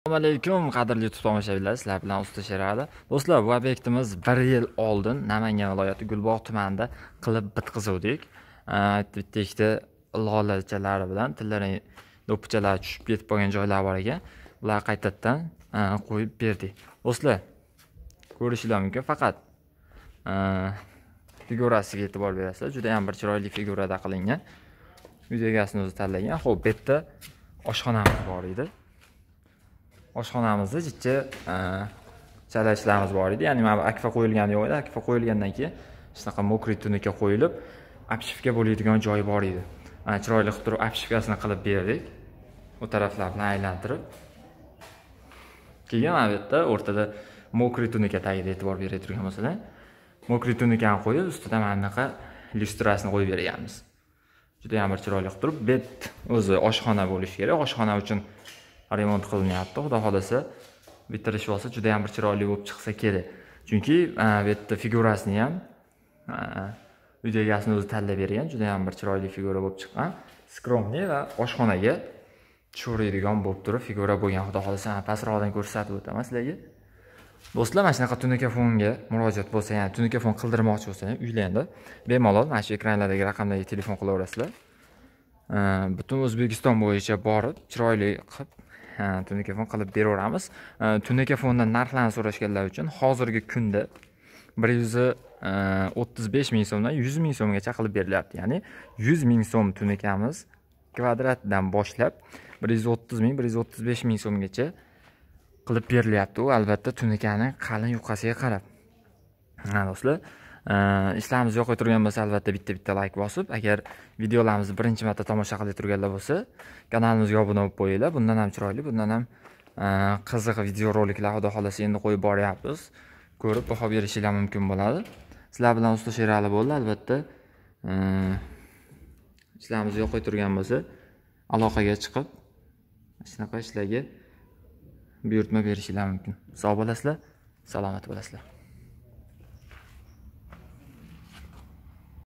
assalomu alaykum qadrli tomoshabinlar sizlar bilan usta sherali do'stlar bu obyektimiz bir yil oldin namangan viloyati gulbog' tumanida qilib bitqizuvdik bitta ikkita lolachalari bilan tillarang do'ppichalari tushib ketib qolgan joylar bor ekan ularni qaytadan qo'yib berdik do'stlar ko'rishinglar mumkin faqat figurasiga e'tibor berasizlar juda yam bir chiroyli figurada qilingan uy egasini o'zi tanlagan ho'p bu yerda oshxonamiz bor edi oshxonamizda jichcha e, chala ishlarimiz bor edi ya'ni mana bu akfa qo'yilgani yo'q edi akfa qo'yilgandan keyin shunaqa mokriy tunuka qo'yilib obshivka bo'ladigan joyi bor edi mana chiroyli qilib turib obshivkasini qilib berdik u taraflar bilan aylantirib keyin mana bu yerda o'rtada mokriy tunuka tagida e'tibor beradigan bo'lsalar mokriy tunukani qo'yib ustida mana bunaqa lyustrasini qo'yib berganmiz juda yam bir chiroyli qilib turib bet o'zi oshxona bo'lishi kerak oshxona uchun remont qilinyapti xudo xohlasa bitirish bo'lsa juda yam bir chiroyli bo'lib chiqsa kerak chunki e, bu yerda figurasini ham e, uy egasini o'zi tanlab bergan juda yam bir chiroyli figura bo'lib chiqqan skromniy va oshxonaga tushiradigan bo'lib turib figura bo'lgan xudo xohlasa pastroqdan ko'rsatib o'taman sizlarga do'stlar mana shunaqa fonga murojaat bo'lsa ya'ni fon qildirmoqchi bo'lsa ham bemalol mana shu ekranlardagi raqamlarga telefon qilaverasizlar e, butun o'zbekiston bo'yicha borib chiroyli qilib tunikafon qilib beraveramiz tunikafondan narxlarni so'rashganlar uchun hozirgi kunda bir yuz o'ttiz besh ming so'mdan yuz ming so'mgacha qilib berilyapti ya'ni yuz ming so'm tunikamiz kvadratdan boshlab bir yuz o'ttiz ming bir yuz o'ttiz besh ming so'mgacha qilib berilyapti u albatta tunikani qalin yuqasiga qarab ha do'stlar ishlarimiz э, yoqib turgan bo'lsa albatta bitta bitta layk bosib agar videolarimizni birinchi marta tomosha qilib turganlar bo'lsa kanalimizga obuna bo'lib qo'yinglar bundan ham chiroyli bundan ham e, qiziq videoroliklar xudo xohlasa endi qo'yib boryapmiz ko'rib baho berishinglar mumkin bo'ladi sizlar bilan usta sherali bo'ldi albatta e, ishlarimiz yoqib turgan bo'lsa aloqaga chiqib shunaqa ishlarga buyurtma berishinglar mumkin sog' bo'lasizlar salomat bo'lasizlar